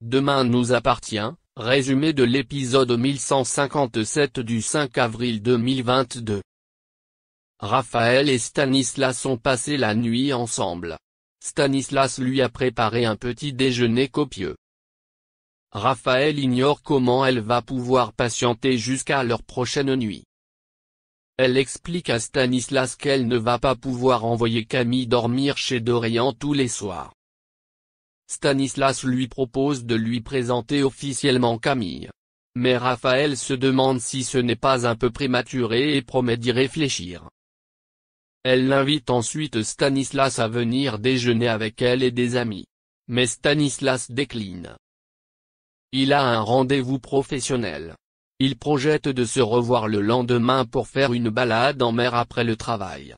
Demain nous appartient, résumé de l'épisode 1157 du 5 avril 2022. Raphaël et Stanislas ont passé la nuit ensemble. Stanislas lui a préparé un petit déjeuner copieux. Raphaël ignore comment elle va pouvoir patienter jusqu'à leur prochaine nuit. Elle explique à Stanislas qu'elle ne va pas pouvoir envoyer Camille dormir chez Dorian tous les soirs. Stanislas lui propose de lui présenter officiellement Camille. Mais Raphaël se demande si ce n'est pas un peu prématuré et promet d'y réfléchir. Elle l'invite ensuite Stanislas à venir déjeuner avec elle et des amis. Mais Stanislas décline. Il a un rendez-vous professionnel. Il projette de se revoir le lendemain pour faire une balade en mer après le travail.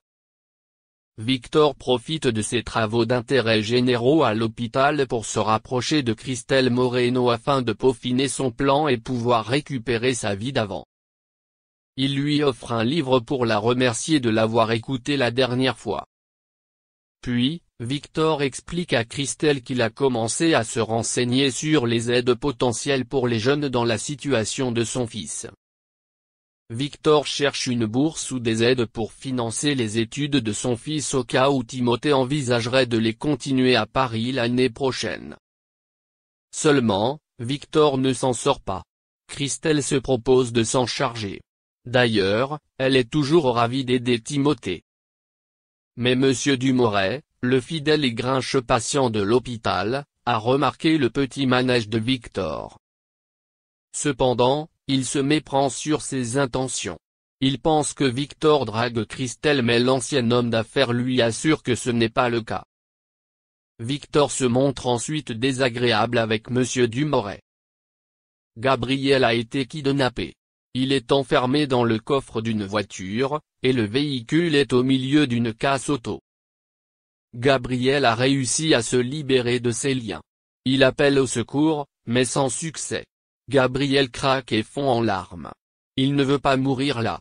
Victor profite de ses travaux d'intérêt généraux à l'hôpital pour se rapprocher de Christelle Moreno afin de peaufiner son plan et pouvoir récupérer sa vie d'avant. Il lui offre un livre pour la remercier de l'avoir écouté la dernière fois. Puis, Victor explique à Christelle qu'il a commencé à se renseigner sur les aides potentielles pour les jeunes dans la situation de son fils. Victor cherche une bourse ou des aides pour financer les études de son fils au cas où Timothée envisagerait de les continuer à Paris l'année prochaine. Seulement, Victor ne s'en sort pas. Christelle se propose de s'en charger. D'ailleurs, elle est toujours ravie d'aider Timothée. Mais Monsieur Dumoret, le fidèle et grincheux patient de l'hôpital, a remarqué le petit manège de Victor. Cependant, il se méprend sur ses intentions. Il pense que Victor drague Christelle mais l'ancien homme d'affaires lui assure que ce n'est pas le cas. Victor se montre ensuite désagréable avec Monsieur Dumoret. Gabriel a été kidnappé. Il est enfermé dans le coffre d'une voiture, et le véhicule est au milieu d'une casse auto. Gabriel a réussi à se libérer de ses liens. Il appelle au secours, mais sans succès. Gabriel craque et fond en larmes. Il ne veut pas mourir là.